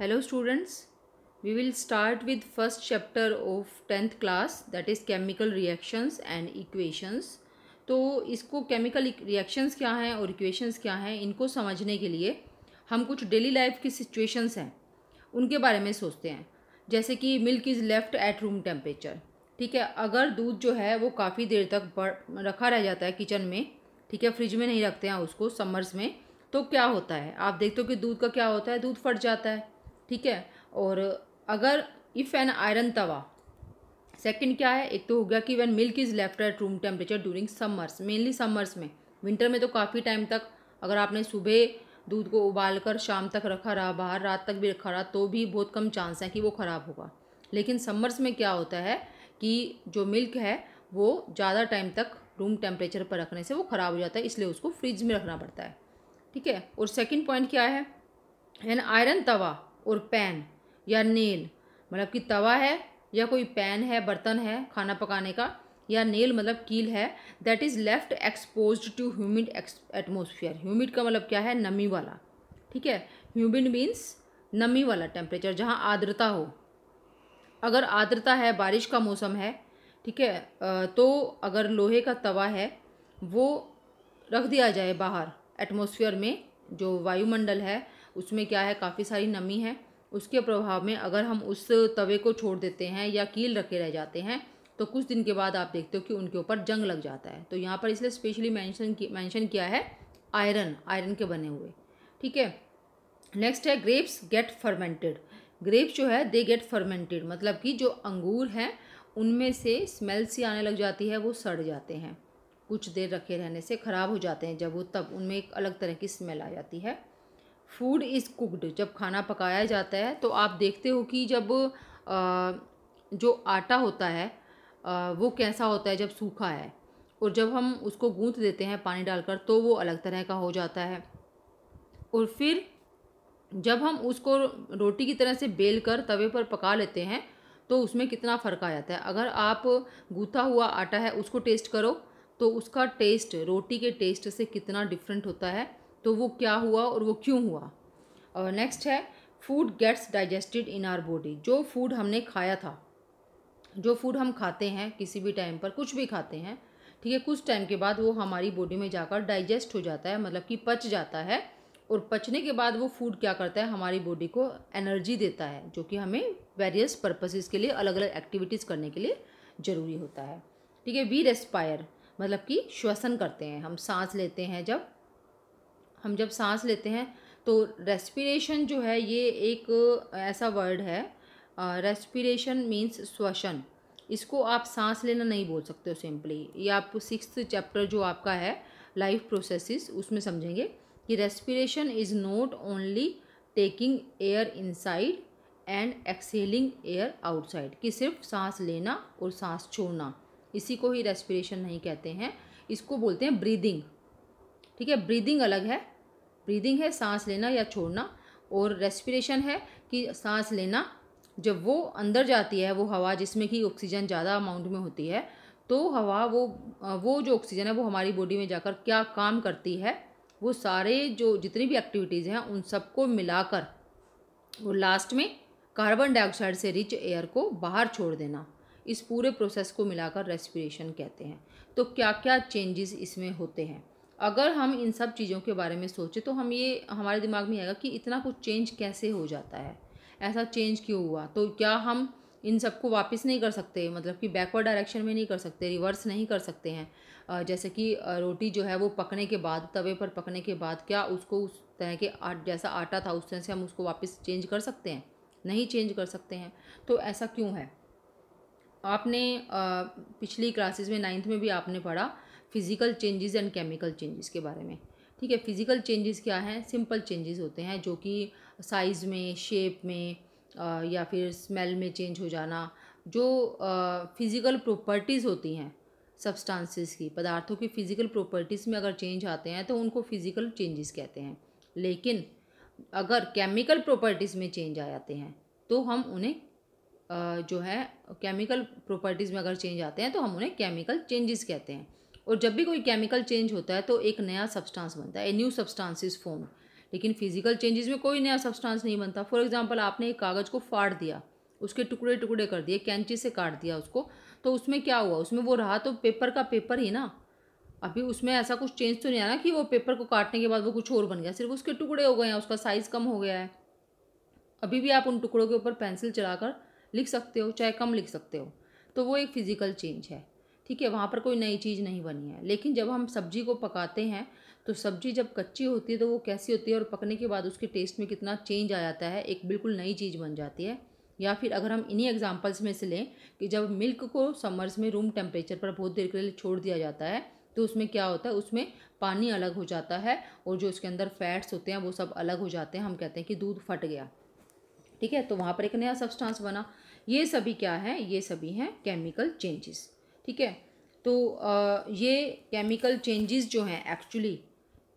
hello students we will start with first chapter of tenth class that is chemical reactions and equations तो इसको chemical reactions क्या हैं और equations क्या हैं इनको समझने के लिए हम कुछ डेली लाइफ की सिचुएशंस हैं उनके बारे में सोचते हैं जैसे कि milk is left at room temperature ठीक है अगर दूध जो है वो काफ़ी देर तक बढ़ रखा रह जाता है किचन में ठीक है फ्रिज में नहीं रखते हैं उसको समर्स में तो क्या होता है आप देखते हो कि दूध का क्या होता है दूध फट जाता है ठीक है और अगर if an iron tawa second क्या है एक तो हो गया कि when milk is left at room temperature during summers mainly summers में विंटर में तो काफ़ी टाइम तक अगर आपने सुबह दूध को उबाल कर शाम तक रखा रहा बाहर रात तक भी रखा रहा तो भी बहुत कम चांस है कि वो ख़राब होगा लेकिन समर्स में क्या होता है कि जो मिल्क है वो ज़्यादा टाइम तक रूम टेम्परेचर पर रखने से वो ख़राब हो जाता है इसलिए उसको फ्रिज में रखना पड़ता है ठीक है और सेकेंड पॉइंट क्या है एन आयरन तवा और पैन या नेल मतलब कि तवा है या कोई पैन है बर्तन है खाना पकाने का या नेल मतलब कील है that is left expose to humid atmosphere humid का मतलब क्या है नमी वाला ठीक है ह्यूमिड मीन्स नमी वाला टेम्परेचर जहाँ आर्द्रता हो अगर आर्द्रता है बारिश का मौसम है ठीक है तो अगर लोहे का तवा है वो रख दिया जाए बाहर एटमोसफियर में जो वायुमंडल है उसमें क्या है काफ़ी सारी नमी है उसके प्रभाव में अगर हम उस तवे को छोड़ देते हैं या कील रखे रह जाते हैं तो कुछ दिन के बाद आप देखते हो कि उनके ऊपर जंग लग जाता है तो यहाँ पर इसलिए स्पेशली मैंशन मैंशन किया है आयरन आयरन के बने हुए ठीक है नेक्स्ट है ग्रेप्स गेट फर्मेंटेड ग्रेप्स जो है दे गेट फर्मेंटेड मतलब कि जो अंगूर हैं उनमें से स्मेल सी आने लग जाती है वो सड़ जाते हैं कुछ देर रखे रहने से ख़राब हो जाते हैं जब वो तब उनमें एक अलग तरह की स्मेल आ जाती है फूड इज़ कुकड जब खाना पकाया जाता है तो आप देखते हो कि जब आ, जो आटा होता है आ, वो कैसा होता है जब सूखा है और जब हम उसको गूँथ देते हैं पानी डालकर तो वो अलग तरह का हो जाता है और फिर जब हम उसको रोटी की तरह से बेल कर तवे पर पका लेते हैं तो उसमें कितना फ़र्क आ जाता है अगर आप गूथा हुआ आटा है उसको टेस्ट करो तो उसका टेस्ट रोटी के टेस्ट से कितना डिफरेंट होता है तो वो क्या हुआ और वो क्यों हुआ और नेक्स्ट है food gets digested in our body जो फूड हमने खाया था जो फूड हम खाते हैं किसी भी टाइम पर कुछ भी खाते हैं ठीक है कुछ टाइम के बाद वो हमारी बॉडी में जाकर डाइजेस्ट हो जाता है मतलब कि पच जाता है और पचने के बाद वो फूड क्या करता है हमारी बॉडी को एनर्जी देता है जो कि हमें वेरियस पर्पसेस के लिए अलग अलग एक्टिविटीज़ करने के लिए ज़रूरी होता है ठीक है वी रेस्पायर मतलब कि श्वसन करते हैं हम सांस लेते हैं जब हम जब सांस लेते हैं तो रेस्पिरेशन जो है ये एक ऐसा वर्ड है रेस्पिरेशन मीन्स श्वसन इसको आप सांस लेना नहीं बोल सकते हो सिंपली ये आप सिक्स चैप्टर जो आपका है लाइफ प्रोसेसेस उसमें समझेंगे कि respiration is not only taking air inside and exhaling air outside कि सिर्फ सांस लेना और सांस छोड़ना इसी को ही रेस्पिरेशन नहीं कहते हैं इसको बोलते हैं ब्रीदिंग ठीक है ब्रीदिंग अलग है ब्रीदिंग है सांस लेना या छोड़ना और रेस्पिरेशन है कि सांस लेना जब वो अंदर जाती है वो हवा जिसमें कि ऑक्सीजन ज़्यादा अमाउंट में होती है तो हवा वो वो जो ऑक्सीजन है वो हमारी बॉडी में जाकर क्या काम करती है वो सारे जो जितनी भी एक्टिविटीज़ हैं उन सबको मिलाकर वो लास्ट में कार्बन डाइऑक्साइड से रिच एयर को बाहर छोड़ देना इस पूरे प्रोसेस को मिलाकर रेस्पिरेशन कहते हैं तो क्या क्या चेंजेस इसमें होते हैं अगर हम इन सब चीज़ों के बारे में सोचें तो हम ये हमारे दिमाग में आएगा कि इतना कुछ चेंज कैसे हो जाता है ऐसा चेंज क्यों हुआ तो क्या हम इन सबको वापस नहीं कर सकते मतलब कि बैकवर्ड डायरेक्शन में नहीं कर सकते रिवर्स नहीं कर सकते हैं जैसे कि रोटी जो है वो पकने के बाद तवे पर पकने के बाद क्या उसको उस तरह के आट जैसा आटा था उस तरह से हम उसको वापस चेंज कर सकते हैं नहीं चेंज कर सकते हैं तो ऐसा क्यों है आपने पिछली क्लासेस में नाइन्थ में भी आपने पढ़ा physical changes and chemical changes के बारे में ठीक है फिज़िकल चेंजेस क्या हैं सिंपल चेंजेस होते हैं जो कि साइज़ में शेप में आ, या फिर स्मेल में चेंज हो जाना जो फिज़िकल प्रॉपर्टीज़ होती हैं सब्सटेंसेस की पदार्थों की फ़िज़िकल प्रॉपर्टीज़ में अगर चेंज आते हैं तो उनको फ़िज़िकल चेंजेस कहते हैं लेकिन अगर केमिकल प्रॉपर्टीज़ में चेंज आ जाते हैं तो हम उन्हें जो है केमिकल प्रॉपर्टीज़ में अगर चेंज आते हैं तो हम उन्हें केमिकल चेंजेस कहते हैं और जब भी कोई केमिकल चेंज होता है तो एक नया सब्सटेंस बनता है a new substance is form लेकिन फिजिकल चेंजेस में कोई नया सब्सटेंस नहीं बनता फॉर एग्जांपल आपने एक कागज़ को फाड़ दिया उसके टुकड़े टुकड़े कर दिए कैंची से काट दिया उसको तो उसमें क्या हुआ उसमें वो रहा तो पेपर का पेपर ही ना अभी उसमें ऐसा कुछ चेंज तो नहीं आया ना कि वो पेपर को काटने के बाद वो कुछ और बन गया सिर्फ उसके टुकड़े हो गए हैं उसका साइज़ कम हो गया है अभी भी आप उन टुकड़ों के ऊपर पेंसिल कर लिख सकते हो चाहे कम लिख सकते हो तो वो एक फ़िज़िकल चेंज है ठीक है वहाँ पर कोई नई चीज़ नहीं बनी है लेकिन जब हम सब्जी को पकाते हैं तो सब्जी जब कच्ची होती है तो वो कैसी होती है और पकने के बाद उसके टेस्ट में कितना चेंज आ जाता है एक बिल्कुल नई चीज़ बन जाती है या फिर अगर हम इन्हीं एग्जाम्पल्स में से लें कि जब मिल्क को समर्स में रूम टेम्परेचर पर बहुत देर के लिए छोड़ दिया जाता है तो उसमें क्या होता है उसमें पानी अलग हो जाता है और जो उसके अंदर फैट्स होते हैं वो सब अलग हो जाते हैं हम कहते हैं कि दूध फट गया ठीक है तो वहाँ पर एक नया सब्सटांस बना ये सभी क्या है ये सभी हैं केमिकल चेंजेस ठीक है तो ये केमिकल चेंजेस जो हैं एक्चुअली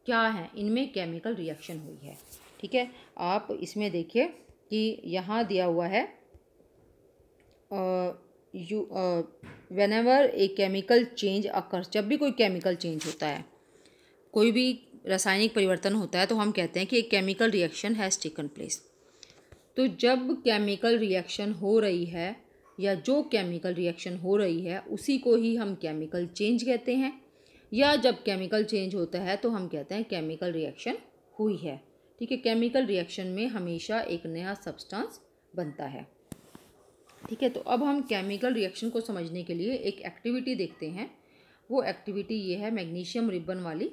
क्या हैं इनमें केमिकल रिएक्शन हुई है ठीक है आप इसमें देखिए कि यहाँ दिया हुआ है you whenever a chemical change occurs जब भी कोई केमिकल चेंज होता है कोई भी रासायनिक परिवर्तन होता है तो हम कहते हैं कि एक chemical reaction has taken place तो जब केमिकल रिएक्शन हो रही है या जो केमिकल रिएक्शन हो रही है उसी को ही हम केमिकल चेंज कहते हैं या जब केमिकल चेंज होता है तो हम कहते हैं केमिकल रिएक्शन हुई है ठीक है केमिकल रिएक्शन में हमेशा एक नया सब्सटेंस बनता है ठीक है तो अब हम केमिकल रिएक्शन को समझने के लिए एक एक्टिविटी देखते हैं वो एक्टिविटी ये है मैग्नीशियम रिबन वाली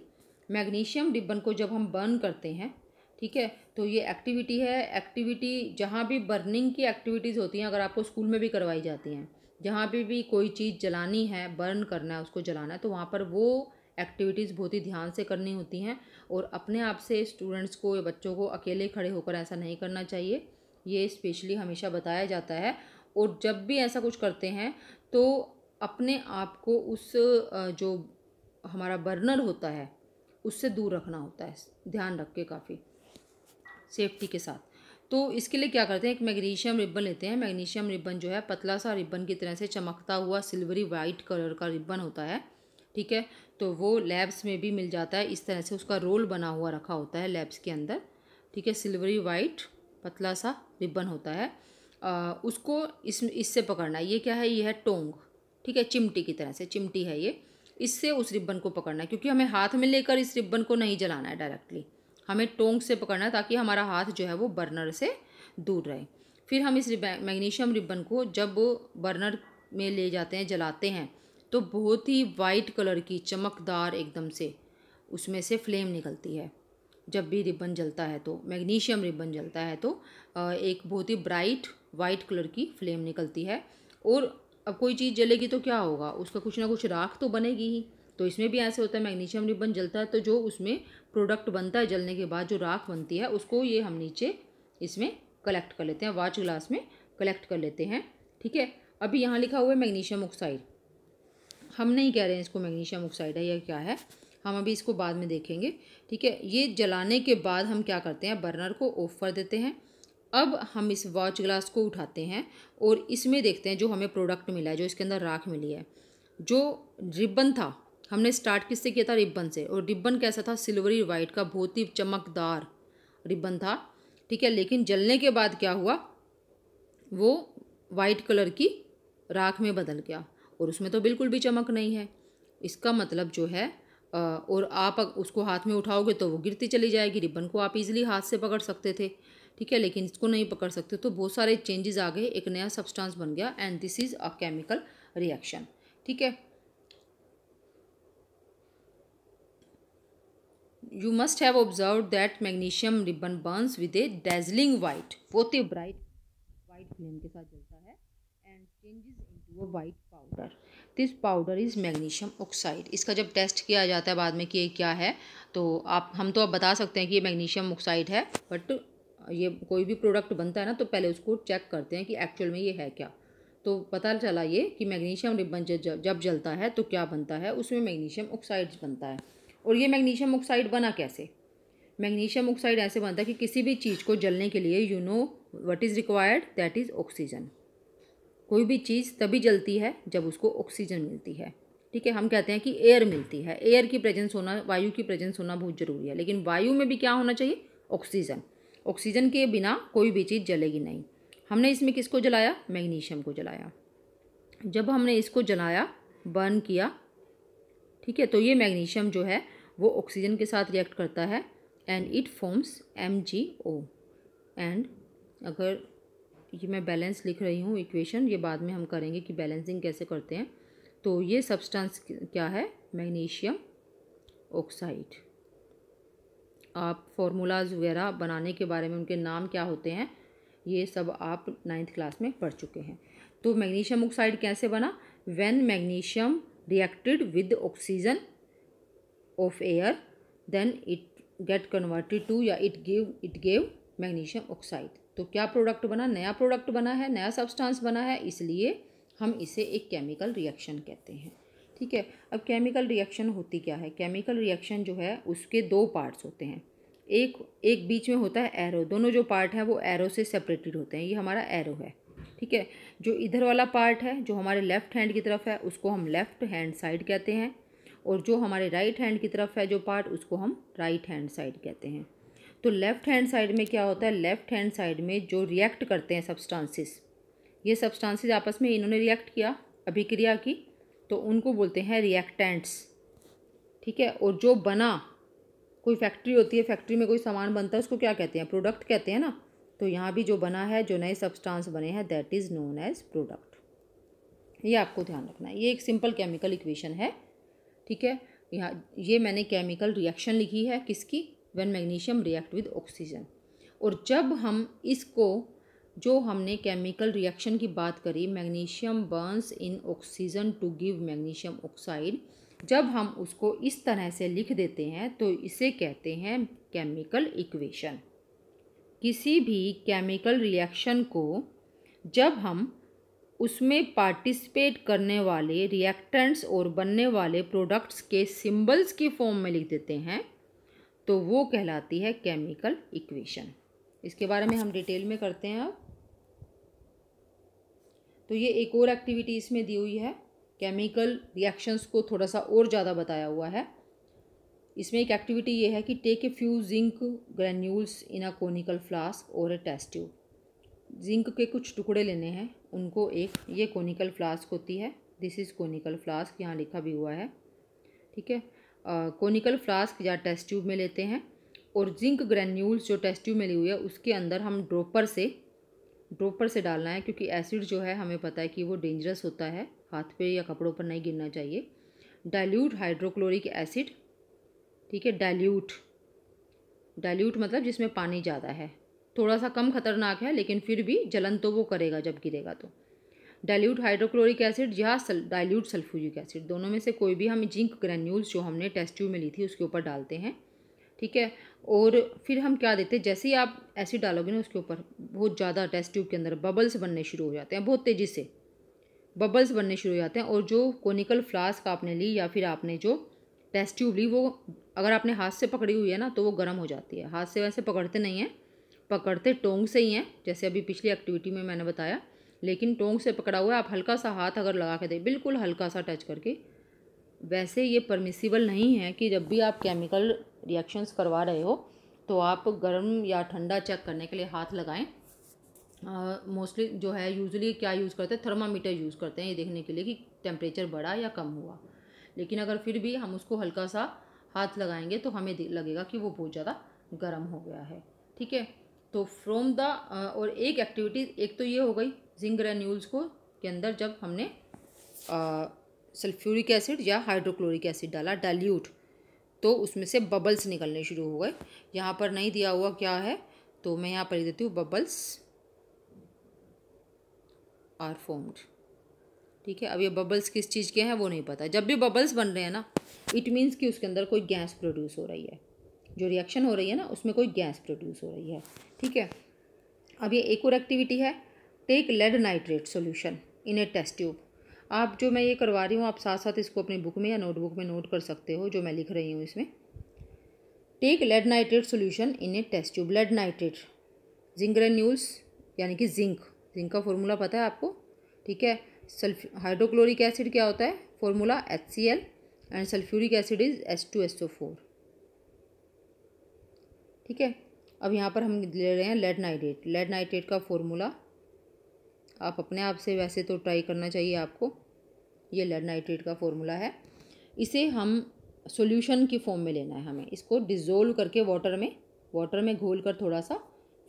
मैग्नीशियम रिबन को जब हम बर्न करते हैं ठीक है तो ये एक्टिविटी है एक्टिविटी जहाँ भी बर्निंग की एक्टिविटीज़ होती हैं अगर आपको स्कूल में भी करवाई जाती हैं जहाँ भी भी कोई चीज़ जलानी है बर्न करना है उसको जलाना है तो वहाँ पर वो एक्टिविटीज़ बहुत ही ध्यान से करनी होती हैं और अपने आप से स्टूडेंट्स को या बच्चों को अकेले खड़े होकर ऐसा नहीं करना चाहिए ये स्पेशली हमेशा बताया जाता है और जब भी ऐसा कुछ करते हैं तो अपने आप को उस जो हमारा बर्नर होता है उससे दूर रखना होता है ध्यान रख के काफ़ी सेफ्टी के साथ तो इसके लिए क्या करते हैं एक मैग्नीशियम रिबन लेते हैं मैग्नीशियम रिबन जो है पतला सा रिबन की तरह से चमकता हुआ सिल्वरी वाइट कलर का रिबन होता है ठीक है तो वो लैब्स में भी मिल जाता है इस तरह से उसका रोल बना हुआ रखा होता है लैब्स के अंदर ठीक है सिल्वरी वाइट पतला सा रिबन होता है आ, उसको इस इससे पकड़ना है ये क्या है ये है टोंग ठीक है चिमटी की तरह से चिमटी है ये इससे उस रिबन को पकड़ना है क्योंकि हमें हाथ में लेकर इस रिबन को नहीं जलाना है डायरेक्टली हमें टोंग से पकड़ना ताकि हमारा हाथ जो है वो बर्नर से दूर रहे फिर हम इस मैग्नीशियम रिबन को जब बर्नर में ले जाते हैं जलाते हैं तो बहुत ही वाइट कलर की चमकदार एकदम से उसमें से फ्लेम निकलती है जब भी रिबन जलता है तो मैग्नीशियम रिबन जलता है तो एक बहुत ही ब्राइट वाइट कलर की फ्लेम निकलती है और अब कोई चीज़ जलेगी तो क्या होगा उसका कुछ ना कुछ राख तो बनेगी ही तो इसमें भी ऐसे होता है मैग्नीशियम रिबन जलता है तो जो उसमें प्रोडक्ट बनता है जलने के बाद जो राख बनती है उसको ये हम नीचे इसमें कलेक्ट कर लेते हैं वाच ग्लास में कलेक्ट कर लेते हैं ठीक है अभी यहाँ लिखा हुआ है मैग्नीशियम ऑक्साइड हम नहीं कह रहे हैं इसको मैग्नीशियम ऑक्साइड है या क्या है हम अभी इसको बाद में देखेंगे ठीक है ये जलाने के बाद हम क्या करते हैं बर्नर को ऑफ कर देते हैं अब हम इस वॉच ग्लास को उठाते हैं और इसमें देखते हैं जो हमें प्रोडक्ट मिला है जो इसके अंदर राख मिली है जो रिबन था हमने स्टार्ट किससे किया था रिबन से और रिबन कैसा था सिल्वरी वाइट का बहुत ही चमकदार रिबन था ठीक है लेकिन जलने के बाद क्या हुआ वो वाइट कलर की राख में बदल गया और उसमें तो बिल्कुल भी चमक नहीं है इसका मतलब जो है और आप उसको हाथ में उठाओगे तो वो गिरती चली जाएगी रिबन को आप इजीली हाथ से पकड़ सकते थे ठीक है लेकिन इसको नहीं पकड़ सकते तो बहुत सारे चेंजेस आ गए एक नया सब्सटेंस बन गया and this is a chemical reaction ठीक है you must have observe that magnesium ribbon burns with a dazzling white बहुत ही ब्राइट वाइट फ्लेम के साथ जलता है and changes into a white powder this powder is magnesium oxide इसका जब टेस्ट किया जाता है बाद में कि ये क्या है तो आप हम तो आप बता सकते हैं कि ये मैग्नीशियम ऑक्साइड है बट ये कोई भी प्रोडक्ट बनता है ना तो पहले उसको चेक करते हैं कि एक्चुअल में ये है क्या तो पता चला ये कि मैग्नीशियम रिबन जब जब जलता है तो क्या बनता है उसमें मैग्नीशियम ऑक्साइड बनता है और ये मैग्नीशियम ऑक्साइड बना कैसे मैग्नीशियम ऑक्साइड ऐसे बनता है कि किसी भी चीज़ को जलने के लिए you know what is required that is oxygen कोई भी चीज़ तभी जलती है जब उसको ऑक्सीजन मिलती है ठीक है हम कहते हैं कि एयर मिलती है एयर की प्रेजेंस होना वायु की प्रेजेंस होना बहुत ज़रूरी है लेकिन वायु में भी क्या होना चाहिए ऑक्सीजन ऑक्सीजन के बिना कोई भी चीज़ जलेगी नहीं हमने इसमें किसको जलाया मैग्नीशियम को जलाया जब हमने इसको जलाया बर्न किया ठीक है तो ये मैग्नीशियम जो है वो ऑक्सीजन के साथ रिएक्ट करता है and it forms M G O and अगर ये मैं बैलेंस लिख रही हूँ इक्वेशन ये बाद में हम करेंगे कि बैलेंसिंग कैसे करते हैं तो ये सब्सटेंस क्या है मैग्नीशियम ऑक्साइड आप फॉर्मूलाज वगैरह बनाने के बारे में उनके नाम क्या होते हैं ये सब आप नाइन्थ क्लास में पढ़ चुके हैं तो मैग्नीशियम ऑक्साइड कैसे बना when magnesium reacted with oxygen of air then it get converted to या it give it gave magnesium oxide तो क्या प्रोडक्ट बना नया प्रोडक्ट बना है नया substance बना है इसलिए हम इसे एक केमिकल रिएक्शन कहते हैं ठीक है अब केमिकल रिएक्शन होती क्या है केमिकल रिएक्शन जो है उसके दो पार्ट्स होते हैं एक एक बीच में होता है एरो दोनों जो पार्ट हैं वो एरो से सेपरेटेड होते हैं ये हमारा एरो है ठीक है जो इधर वाला पार्ट है जो हमारे लेफ़्ट हैंड की तरफ है उसको हम लेफ़्ट हैंड साइड कहते हैं और जो हमारे राइट हैंड की तरफ है जो पार्ट उसको हम राइट हैंड साइड कहते हैं तो लेफ़्ट हैंड साइड में क्या होता है लेफ़्ट हैंड साइड में जो रिएक्ट करते हैं सब्सटांसिस ये सब्सटांसिस आपस में इन्होंने रिएक्ट किया अभिक्रिया की तो उनको बोलते हैं रिएक्टेंट्स ठीक है और जो बना कोई फैक्ट्री होती है फैक्ट्री में कोई सामान बनता है उसको क्या कहते हैं प्रोडक्ट कहते हैं ना तो यहाँ भी जो बना है जो नए सब्सटांस बने हैं that is known as product ये आपको ध्यान रखना है ये एक सिंपल केमिकल इक्वेशन है ठीक है यहाँ ये मैंने केमिकल रिएक्शन लिखी है किसकी one magnesium react with oxygen और जब हम इसको जो हमने केमिकल रिएक्शन की बात करी magnesium burns in oxygen to give magnesium oxide जब हम उसको इस तरह से लिख देते हैं तो इसे कहते हैं केमिकल इक्वेशन किसी भी केमिकल रिएक्शन को जब हम उसमें पार्टिसिपेट करने वाले रिएक्टेंट्स और बनने वाले प्रोडक्ट्स के सिंबल्स के फॉर्म में लिख देते हैं तो वो कहलाती है केमिकल इक्वेशन इसके बारे में हम डिटेल में करते हैं अब तो ये एक और एक्टिविटी इसमें दी हुई है केमिकल रिएक्शंस को थोड़ा सा और ज़्यादा बताया हुआ है इसमें एक एक्टिविटी ये है कि take a few zinc granules in a conical flask और ए टेस्ट ट्यूब जिंक के कुछ टुकड़े लेने हैं उनको एक ये कोनिकल फ्लास्क होती है दिस इज़ कोनिकल फ्लास्क यहाँ लिखा भी हुआ है ठीक है कोनिकल फ्लास्क या टेस्ट ट्यूब में लेते हैं और जिंक ग्रेन्यूल्स जो टेस्ट ट्यूब में ली हुई है उसके अंदर हम ड्रोपर से ड्रोपर से डालना है क्योंकि एसिड जो है हमें पता है कि वो डेंजरस होता है हाथ पे या कपड़ों पर नहीं गिरना चाहिए डाइल्यूट हाइड्रोक्लोरिक एसिड ठीक है डाइल्यूट डाइल्यूट मतलब जिसमें पानी ज़्यादा है थोड़ा सा कम खतरनाक है लेकिन फिर भी जलन तो वो करेगा जब गिरेगा तो डाइल्यूट हाइड्रोक्लोरिक एसिड या सल, डाइल्यूट सल्फ्यूरिक एसिड दोनों में से कोई भी हम जिंक ग्रेन्यूल्स जो हमने टेस्ट ट्यूब में ली थी उसके ऊपर डालते हैं ठीक है और फिर हम क्या देते हैं जैसे ही आप एसिड डालोगे ना उसके ऊपर बहुत ज़्यादा टेस्ट ट्यूब के अंदर बबल्स बनने शुरू हो जाते हैं बहुत तेज़ी से बबल्स बनने शुरू हो जाते हैं और जो कोनिकल फ्लास्क आपने ली या फिर आपने जो टेस्ट ट्यूब ली वो अगर आपने हाथ से पकड़ी हुई है ना तो वो गर्म हो जाती है हाथ से वैसे पकड़ते नहीं हैं पकड़ते टोंग से ही हैं जैसे अभी पिछली एक्टिविटी में मैंने बताया लेकिन टोंग से पकड़ा हुआ है आप हल्का सा हाथ अगर लगा के दें बिल्कुल हल्का सा टच करके वैसे ये परमिसिबल नहीं है कि जब भी आप केमिकल रिएक्शंस करवा रहे हो तो आप गर्म या ठंडा चेक करने के लिए हाथ लगाएं मोस्टली uh, जो है यूजली क्या यूज़ करते हैं थर्मामीटर यूज़ करते हैं ये देखने के लिए कि टेम्परेचर बढ़ा या कम हुआ लेकिन अगर फिर भी हम उसको हल्का सा हाथ लगाएंगे तो हमें लगेगा कि वो बहुत ज़्यादा गर्म हो गया है ठीक है तो फ्रॉम द uh, और एक एक्टिविटी एक तो ये हो गई जिंक ग्रेन्यूल्स को के अंदर जब हमने सल्फ्यूरिक uh, एसिड या हाइड्रोक्लोरिक एसिड डाला डाइल्यूट तो उसमें से बबल्स निकलने शुरू हो गए यहाँ पर नहीं दिया हुआ क्या है तो मैं यहाँ पर देती हूँ बबल्स आर फॉर्म्ड ठीक है अब ये बबल्स किस चीज़ के हैं वो नहीं पता जब भी बबल्स बन रहे हैं ना इट मीन्स कि उसके अंदर कोई गैस प्रोड्यूस हो रही है जो रिएक्शन हो रही है ना उसमें कोई गैस प्रोड्यूस हो रही है ठीक है अब ये एक और एक्टिविटी है take lead nitrate solution in a test tube आप जो मैं ये करवा रही हूँ आप साथ साथ इसको अपनी बुक में या नोटबुक में नोट कर सकते हो जो मैं लिख रही हूँ इसमें take lead nitrate solution in a test tube lead nitrate zinc granules यानी कि जिंक जिंक का फॉर्मूला पता है आपको ठीक है सल्फ हाइड्रोक्लोरिक एसिड क्या होता है formula H C L and sulphuric acid is S two S O four ठीक है अब यहाँ पर हम ले रहे हैं लेड नाइट्रेट लेड नाइट्रेट का फॉर्मूला आप अपने आप से वैसे तो ट्राई करना चाहिए आपको ये लेड नाइट्रेट का फॉर्मूला है इसे हम सॉल्यूशन की फॉर्म में लेना है हमें इसको डिज़ोल्व करके वाटर में वाटर में घोल कर थोड़ा सा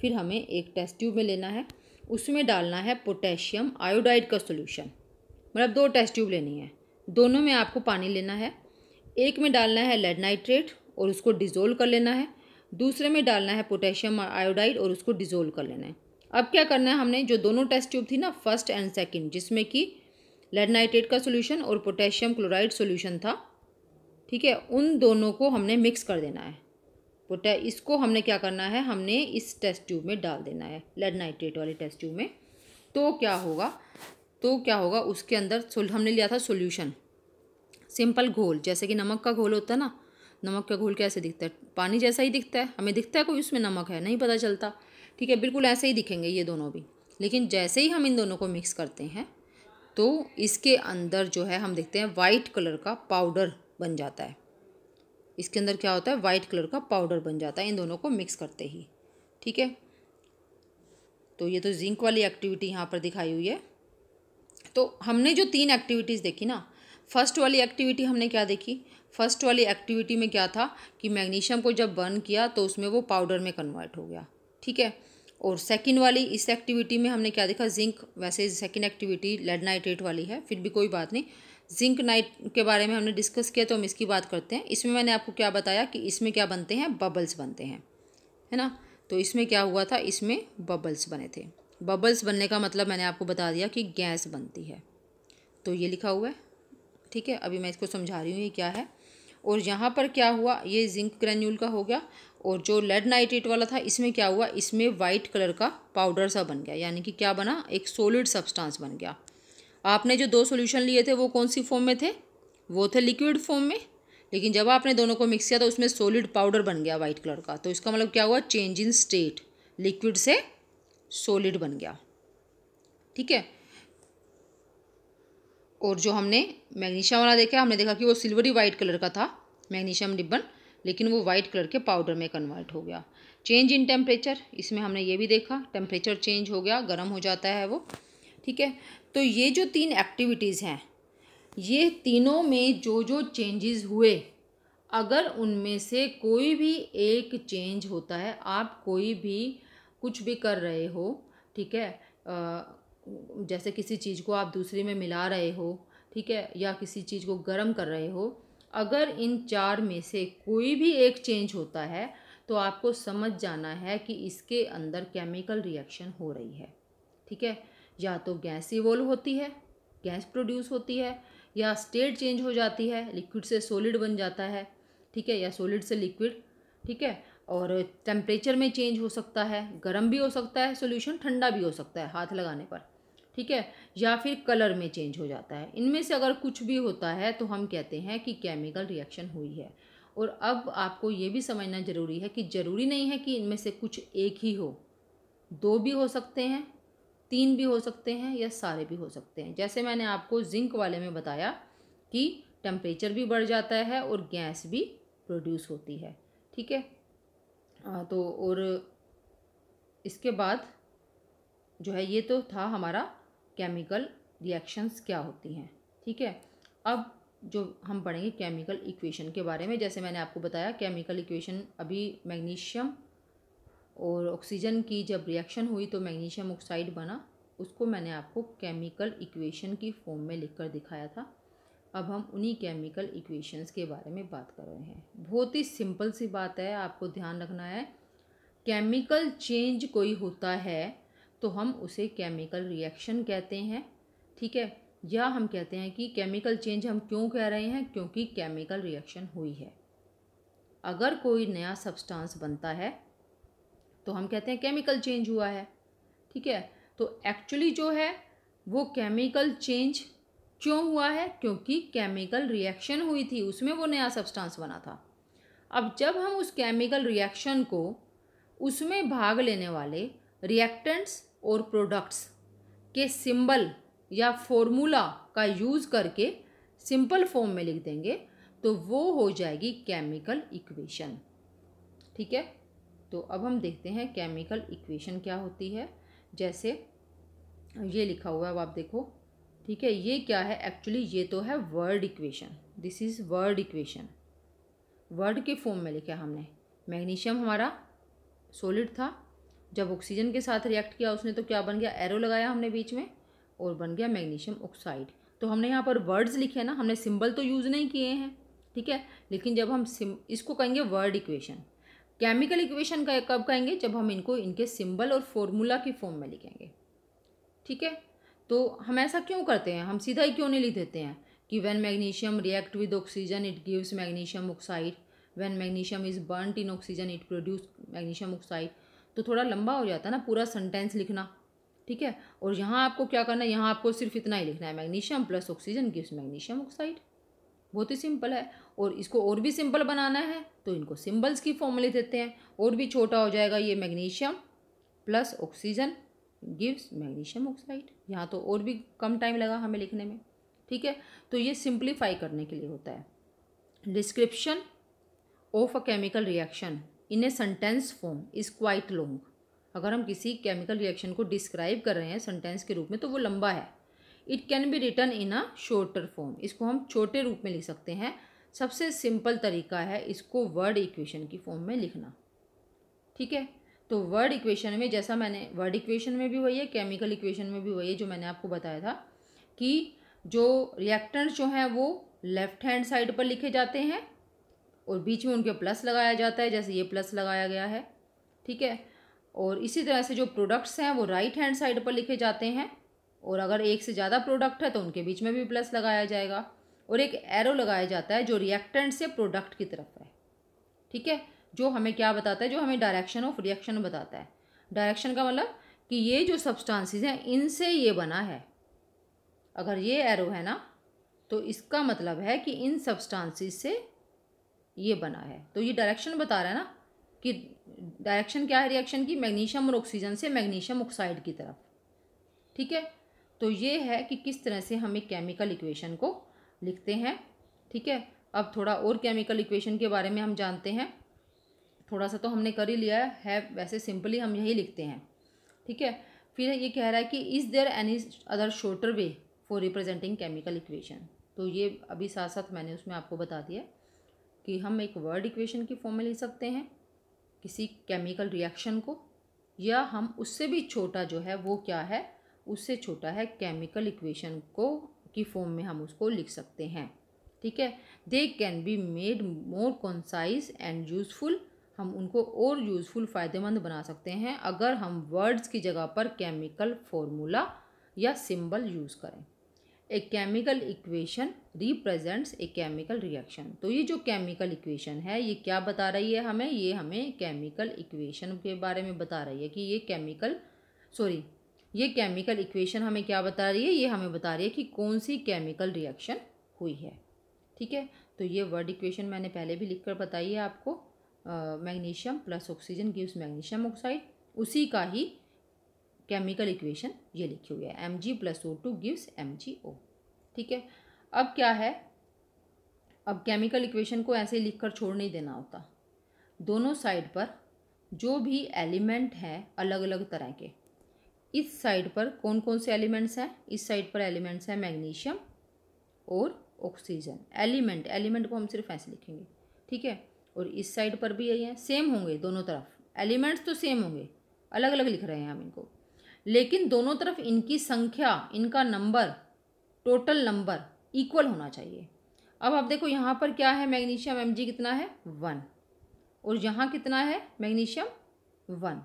फिर हमें एक टेस्ट ट्यूब में लेना है उसमें डालना है पोटेशियम आयोडाइड का सोल्यूशन मतलब दो टेस्ट ट्यूब लेनी है दोनों में आपको पानी लेना है एक में डालना है लेड नाइट्रेट और उसको डिज़ोल्व कर लेना है दूसरे में डालना है पोटेशियम आयोडाइड और उसको डिज़ोल्व कर लेना है अब क्या करना है हमने जो दोनों टेस्ट ट्यूब थी ना फर्स्ट एंड सेकेंड जिसमें कि लेड नाइट्रेट का सोल्यूशन और पोटेशियम क्लोराइड सोल्यूशन था ठीक है उन दोनों को हमने मिक्स कर देना है पोटे इसको हमने क्या करना है हमने इस टेस्ट ट्यूब में डाल देना है लेड नाइट्रेट वाले टेस्ट ट्यूब में तो क्या होगा तो क्या होगा उसके अंदर हमने लिया था सोल्यूशन सिंपल घोल जैसे कि नमक का घोल होता है ना नमक का घोल कैसे दिखता है पानी जैसा ही दिखता है हमें दिखता है कोई उसमें नमक है नहीं पता चलता ठीक है बिल्कुल ऐसे ही दिखेंगे ये दोनों भी लेकिन जैसे ही हम इन दोनों को मिक्स करते हैं तो इसके अंदर जो है हम देखते हैं वाइट कलर का पाउडर बन जाता है इसके अंदर क्या होता है वाइट कलर का पाउडर बन जाता है इन दोनों को मिक्स करते ही ठीक है तो ये तो जिंक वाली एक्टिविटी यहाँ पर दिखाई हुई है तो हमने जो तीन एक्टिविटीज़ देखी ना फर्स्ट वाली एक्टिविटी हमने क्या देखी फर्स्ट वाली एक्टिविटी में क्या था कि मैग्नीशियम को जब बर्न किया तो उसमें वो पाउडर में कन्वर्ट हो गया ठीक है और सेकंड वाली इस एक्टिविटी में हमने क्या देखा जिंक वैसे सेकंड एक्टिविटी लेड नाइट्रेट वाली है फिर भी कोई बात नहीं जिंक नाइट के बारे में हमने डिस्कस किया तो हम इसकी बात करते हैं इसमें मैंने आपको क्या बताया कि इसमें क्या बनते हैं बबल्स बनते हैं है ना तो इसमें क्या हुआ था इसमें बबल्स बने थे बबल्स बनने का मतलब मैंने आपको बता दिया कि गैस बनती है तो ये लिखा हुआ है ठीक है अभी मैं इसको समझा रही हूँ ये क्या है और यहाँ पर क्या हुआ ये जिंक ग्रेन्यूल का हो गया और जो लेड नाइट्रेट वाला था इसमें क्या हुआ इसमें वाइट कलर का पाउडर सा बन गया यानी कि क्या बना एक सोलिड सब्सटांस बन गया आपने जो दो सोल्यूशन लिए थे वो कौन सी फॉर्म में थे वो थे लिक्विड फॉर्म में लेकिन जब आपने दोनों को मिक्स किया तो उसमें सोलिड पाउडर बन गया वाइट कलर का तो इसका मतलब क्या हुआ चेंज इन स्टेट लिक्विड से सोलिड बन गया ठीक है और जो हमने मैग्नीशियम वाला देखा हमने देखा कि वो सिल्वरी वाइट कलर का था मैग्नीशियम रिबन लेकिन वो वाइट कलर के पाउडर में कन्वर्ट हो गया चेंज इन टेम्परेचर इसमें हमने ये भी देखा टेम्परेचर चेंज हो गया गर्म हो जाता है वो ठीक है तो ये जो तीन एक्टिविटीज़ हैं ये तीनों में जो जो चेंजेस हुए अगर उनमें से कोई भी एक चेंज होता है आप कोई भी कुछ भी कर रहे हो ठीक है जैसे किसी चीज़ को आप दूसरे में मिला रहे हो ठीक है या किसी चीज़ को गर्म कर रहे हो अगर इन चार में से कोई भी एक चेंज होता है तो आपको समझ जाना है कि इसके अंदर केमिकल रिएक्शन हो रही है ठीक है या तो गैस इवोल्व होती है गैस प्रोड्यूस होती है या स्टेट चेंज हो जाती है लिक्विड से सॉलिड बन जाता है ठीक है या सॉलिड से लिक्विड ठीक है और टेम्परेचर में चेंज हो सकता है गर्म भी हो सकता है सोल्यूशन ठंडा भी हो सकता है हाथ लगाने पर ठीक है या फिर कलर में चेंज हो जाता है इनमें से अगर कुछ भी होता है तो हम कहते हैं कि केमिकल रिएक्शन हुई है और अब आपको ये भी समझना ज़रूरी है कि ज़रूरी नहीं है कि इनमें से कुछ एक ही हो दो भी हो सकते हैं तीन भी हो सकते हैं या सारे भी हो सकते हैं जैसे मैंने आपको जिंक वाले में बताया कि टेम्परेचर भी बढ़ जाता है और गैस भी प्रोड्यूस होती है ठीक है तो और इसके बाद जो है ये तो था हमारा केमिकल रिएक्शंस क्या होती हैं ठीक है अब जो हम पढ़ेंगे केमिकल इक्वेशन के बारे में जैसे मैंने आपको बताया केमिकल इक्वेशन अभी मैग्नीशियम और ऑक्सीजन की जब रिएक्शन हुई तो मैग्नीशियम ऑक्साइड बना उसको मैंने आपको केमिकल इक्वेशन की फॉर्म में लिख कर दिखाया था अब हम उन्हीं केमिकल इक्वेशंस के बारे में बात कर रहे हैं बहुत ही सिंपल सी बात है आपको ध्यान रखना है केमिकल चेंज कोई होता है तो हम उसे केमिकल रिएक्शन कहते हैं ठीक है या हम कहते हैं कि केमिकल चेंज हम क्यों कह रहे हैं क्योंकि केमिकल रिएक्शन हुई है अगर कोई नया सब्सटेंस बनता है तो हम कहते हैं केमिकल चेंज हुआ है ठीक है तो एक्चुअली जो है वो केमिकल चेंज क्यों हुआ है क्योंकि केमिकल रिएक्शन हुई थी उसमें वो नया सब्सटेंस बना था अब जब हम उस केमिकल रिएक्शन को उसमें भाग लेने वाले रिएक्टेंट्स और प्रोडक्ट्स के सिंबल या फॉर्मूला का यूज़ करके सिंपल फॉर्म में लिख देंगे तो वो हो जाएगी केमिकल इक्वेशन ठीक है तो अब हम देखते हैं केमिकल इक्वेशन क्या होती है जैसे ये लिखा हुआ है अब आप देखो ठीक है ये क्या है एक्चुअली ये तो है word equation this is word equation word के फॉर्म में लिखा हमने मैग्नीशियम हमारा सॉलिड था जब ऑक्सीजन के साथ रिएक्ट किया उसने तो क्या बन गया एरो लगाया हमने बीच में और बन गया मैग्नीशियम ऑक्साइड तो हमने यहाँ पर वर्ड्स लिखे ना हमने सिंबल तो यूज़ नहीं किए हैं ठीक है लेकिन जब हम सिम इसको कहेंगे वर्ड इक्वेशन केमिकल इक्वेशन का कब कहेंगे जब हम इनको इनके सिंबल और फॉर्मूला के फॉर्म में लिखेंगे ठीक है तो हम ऐसा क्यों करते हैं हम सीधा ही क्यों नहीं लिख देते हैं कि when magnesium react with oxygen it gives magnesium oxide when magnesium is burned in oxygen it produce magnesium oxide तो थोड़ा लंबा हो जाता है ना पूरा सेंटेंस लिखना ठीक है और यहाँ आपको क्या करना है यहाँ आपको सिर्फ इतना ही लिखना है magnesium plus oxygen gives magnesium oxide बहुत ही सिंपल है और इसको और भी सिंपल बनाना है तो इनको सिंबल्स की फॉर्मूले देते हैं और भी छोटा हो जाएगा ये magnesium plus oxygen gives magnesium oxide यहाँ तो और भी कम टाइम लगा हमें लिखने में ठीक है तो ये सिंप्लीफाई करने के लिए होता है description of a chemical reaction in a sentence form is quite long अगर हम किसी केमिकल रिएक्शन को डिस्क्राइब कर रहे हैं सेंटेंस के रूप में तो वो लंबा है it can be written in a shorter form इसको हम छोटे रूप में लिख सकते हैं सबसे सिंपल तरीका है इसको वर्ड इक्वेशन की फॉर्म में लिखना ठीक है तो वर्ड इक्वेशन में जैसा मैंने वर्ड इक्वेशन में भी वही है केमिकल इक्वेशन में भी वही है जो मैंने आपको बताया था कि जो रिएक्टेंट्स जो हैं वो लेफ्ट हैंड साइड पर लिखे जाते हैं और बीच में उनके प्लस लगाया जाता है जैसे ये प्लस लगाया गया है ठीक है और इसी तरह से जो प्रोडक्ट्स हैं वो राइट हैंड साइड पर लिखे जाते हैं और अगर एक से ज़्यादा प्रोडक्ट है तो उनके बीच में भी प्लस लगाया जाएगा और एक एरो लगाया जाता है जो रिएक्टेंट से प्रोडक्ट की तरफ है ठीक है जो हमें क्या बताता है जो हमें डायरेक्शन ऑफ रिएक्शन बताता है डायरेक्शन का मतलब कि ये जो सब्सटांसिस हैं इनसे ये बना है अगर ये एरो है ना तो इसका मतलब है कि इन सब्सटांसिस से ये बना है तो ये डायरेक्शन बता रहा है ना कि डायरेक्शन क्या है रिएक्शन की मैग्नीशियम और ऑक्सीजन से मैग्नीशियम ऑक्साइड की तरफ ठीक है तो ये है कि किस तरह से हम एक केमिकल इक्वेशन को लिखते हैं ठीक है अब थोड़ा और केमिकल इक्वेशन के बारे में हम जानते हैं थोड़ा सा तो हमने कर ही लिया है वैसे सिंपली हम यही लिखते हैं ठीक है फिर ये कह रहा है कि is there any other shorter way for representing chemical equation तो ये अभी साथ साथ मैंने उसमें आपको बता दिया कि हम एक वर्ड इक्वेशन की फॉर्म में ले सकते हैं किसी केमिकल रिएक्शन को या हम उससे भी छोटा जो है वो क्या है उससे छोटा है केमिकल इक्वेशन को की फॉर्म में हम उसको लिख सकते हैं ठीक है they can be made more concise and useful हम उनको और यूज़फुल फ़ायदेमंद बना सकते हैं अगर हम वर्ड्स की जगह पर केमिकल फॉर्मूला या सिंबल यूज़ करें a chemical equation represents a chemical reaction तो ये जो केमिकल इक्वेशन है ये क्या बता रही है हमें ये हमें केमिकल इक्वेशन के बारे में बता रही है कि ये केमिकल सॉरी ये केमिकल इक्वेशन हमें क्या बता रही है ये हमें बता रही है कि कौन सी केमिकल रिएक्शन हुई है ठीक है तो ये वर्ड इक्वेशन मैंने पहले भी लिख कर बताई है आपको magnesium plus oxygen gives magnesium oxide उसी का ही केमिकल इक्वेशन ये लिखी हुई है M G plus O two gives M G O ठीक है अब क्या है अब केमिकल इक्वेशन को ऐसे लिख कर छोड़ नहीं देना होता दोनों साइड पर जो भी एलिमेंट हैं अलग अलग तरह के इस साइड पर कौन कौन से एलिमेंट्स हैं इस साइड पर एलिमेंट्स हैं मैग्नीशियम और ऑक्सीजन एलिमेंट एलिमेंट को हम सिर्फ ऐसे लिखेंगे ठीक है और इस साइड पर भी यही है सेम होंगे दोनों तरफ एलिमेंट्स तो सेम होंगे अलग अलग लिख रहे हैं हम इनको लेकिन दोनों तरफ इनकी संख्या इनका नंबर टोटल नंबर इक्वल होना चाहिए अब आप देखो यहाँ पर क्या है मैग्नीशियम एम कितना है वन और यहाँ कितना है मैग्नीशियम वन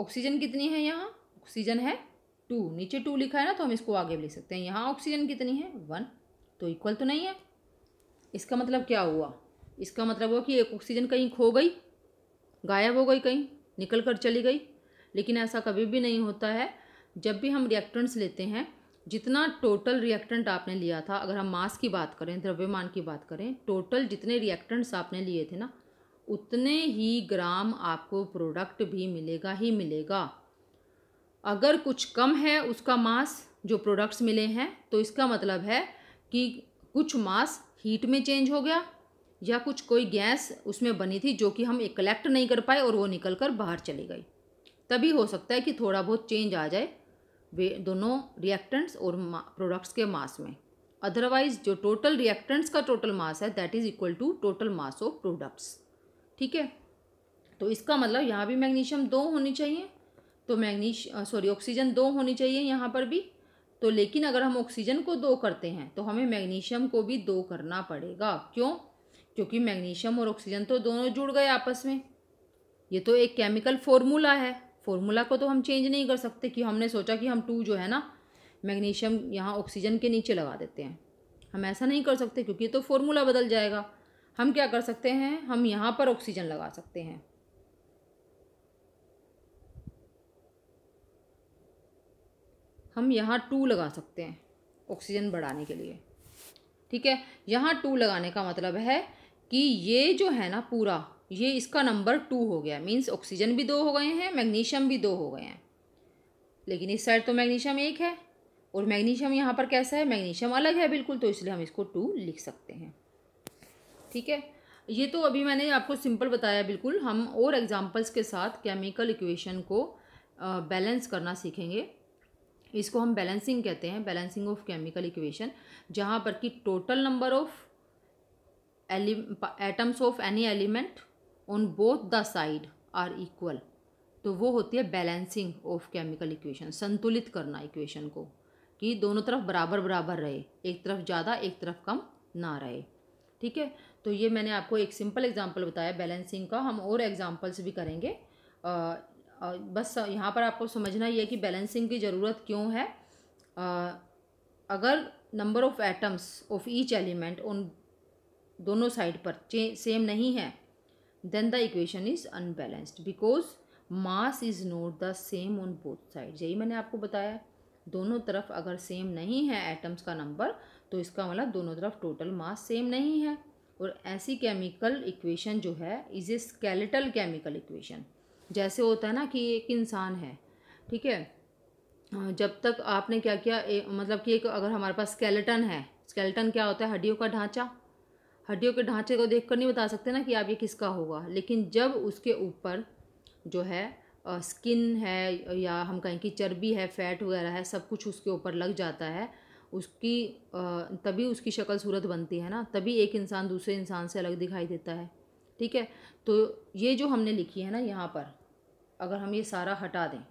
ऑक्सीजन कितनी है यहाँ ऑक्सीजन है टू नीचे टू लिखा है ना तो हम इसको आगे लिख सकते हैं यहाँ ऑक्सीजन कितनी है वन तो इक्वल तो नहीं है इसका मतलब क्या हुआ इसका मतलब हुआ कि एक ऑक्सीजन कहीं खो गई गायब हो गई कहीं निकल कर चली गई लेकिन ऐसा कभी भी नहीं होता है जब भी हम रिएक्टेंट्स लेते हैं जितना टोटल रिएक्टेंट आपने लिया था अगर हम मास की बात करें द्रव्यमान की बात करें टोटल जितने रिएक्टेंट्स आपने लिए थे ना उतने ही ग्राम आपको प्रोडक्ट भी मिलेगा ही मिलेगा अगर कुछ कम है उसका मास जो प्रोडक्ट्स मिले हैं तो इसका मतलब है कि कुछ मास हीट में चेंज हो गया या कुछ कोई गैस उसमें बनी थी जो कि हम कलेक्ट नहीं कर पाए और वो निकल कर बाहर चली गई तभी हो सकता है कि थोड़ा बहुत चेंज आ जाए वे दोनों रिएक्टेंट्स और प्रोडक्ट्स के मास में अदरवाइज जो टोटल रिएक्टेंट्स का टोटल मास है that is equal to total mass of products ठीक है तो इसका मतलब यहाँ भी मैग्नीशियम दो होनी चाहिए तो मैग्नीश सॉरी ऑक्सीजन दो होनी चाहिए यहाँ पर भी तो लेकिन अगर हम ऑक्सीजन को दो करते हैं तो हमें मैग्नीशियम को भी दो करना पड़ेगा क्यों क्योंकि मैग्नीशियम और ऑक्सीजन तो दोनों जुड़ गए आपस में ये तो एक केमिकल फॉर्मूला है फॉर्मूला को तो हम चेंज नहीं कर सकते कि हमने सोचा कि हम टू जो है ना मैग्नीशियम यहाँ ऑक्सीजन के नीचे लगा देते हैं हम ऐसा नहीं कर सकते क्योंकि तो फॉर्मूला बदल जाएगा हम क्या कर सकते हैं हम यहाँ पर ऑक्सीजन लगा सकते हैं हम यहाँ टू लगा सकते हैं ऑक्सीजन बढ़ाने के लिए ठीक है यहाँ टू लगाने का मतलब है कि ये जो है ना पूरा ये इसका नंबर टू हो गया मीन्स ऑक्सीजन भी दो हो गए हैं मैग्नीशियम भी दो हो गए हैं लेकिन इस साइड तो मैग्नीशियम एक है और मैग्नीशियम यहाँ पर कैसा है मैग्नीशियम अलग है बिल्कुल तो इसलिए हम इसको टू लिख सकते हैं ठीक है ये तो अभी मैंने आपको सिंपल बताया बिल्कुल हम और एग्जांपल्स के साथ केमिकल इक्वेशन को बैलेंस करना सीखेंगे इसको हम बैलेंसिंग कहते हैं बैलेंसिंग ऑफ केमिकल इक्वेशन जहाँ पर कि total number of atoms of any element on both the side are equal तो वो होती है बैलेंसिंग ऑफ केमिकल इक्वेशन संतुलित करना इक्वेशन को कि दोनों तरफ बराबर बराबर रहे एक तरफ ज़्यादा एक तरफ कम ना रहे ठीक है तो ये मैंने आपको एक सिंपल एग्जांपल बताया बैलेंसिंग का हम और एग्जांपल्स भी करेंगे आ, आ, बस यहाँ पर आपको समझना ये है कि बैलेंसिंग की ज़रूरत क्यों है आ, अगर number of atoms of each element उन दोनों साइड पर सेम नहीं है then the equation is unbalanced because mass is not the same on both sides यही मैंने आपको बताया दोनों तरफ अगर सेम नहीं है एटम्स का नंबर तो इसका मतलब दोनों तरफ टोटल मास सेम नहीं है और ऐसी केमिकल इक्वेशन जो है is a skeletal chemical equation जैसे होता है ना कि एक इंसान है ठीक है जब तक आपने क्या किया ए, मतलब कि एक अगर हमारे पास स्केलेटन है स्केलेटन क्या होता है हड्डियों का ढांचा हड्डियों के ढांचे को देखकर नहीं बता सकते ना कि आप ये किसका होगा लेकिन जब उसके ऊपर जो है स्किन है या हम कहें कि चर्बी है फैट वगैरह है सब कुछ उसके ऊपर लग जाता है उसकी तभी उसकी शक्ल सूरत बनती है ना तभी एक इंसान दूसरे इंसान से अलग दिखाई देता है ठीक है तो ये जो हमने लिखी है ना यहाँ पर अगर हम ये सारा हटा दें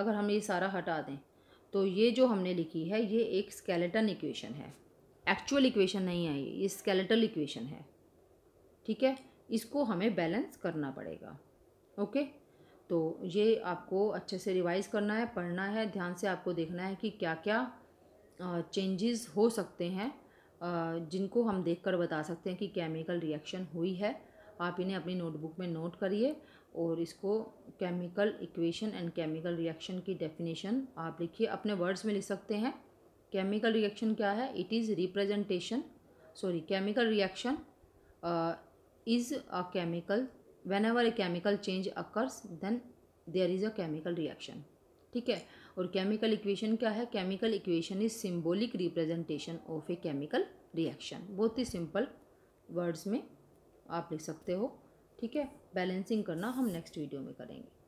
अगर हम ये सारा हटा दें तो ये जो हमने लिखी है ये एक स्केलेटन इक्वेशन है एक्चुअल इक्वेशन नहीं है ये स्केलेटल इक्वेशन है ठीक है इसको हमें बैलेंस करना पड़ेगा ओके तो ये आपको अच्छे से रिवाइज करना है पढ़ना है ध्यान से आपको देखना है कि क्या क्या चेंजेस हो सकते हैं जिनको हम देखकर बता सकते हैं कि केमिकल रिएक्शन हुई है आप इन्हें अपनी नोटबुक में नोट करिए और इसको chemical equation and chemical reaction की डेफिनेशन आप लिखिए अपने वर्ड्स में लिख सकते हैं केमिकल रिएक्शन क्या है it is representation sorry chemical reaction is a chemical whenever a chemical change occurs then there is a chemical reaction ठीक है और केमिकल इक्वेशन क्या है chemical equation is symbolic representation of a chemical reaction बहुत ही simple words में आप लिख सकते हो ठीक है बैलेंसिंग करना हम नेक्स्ट वीडियो में करेंगे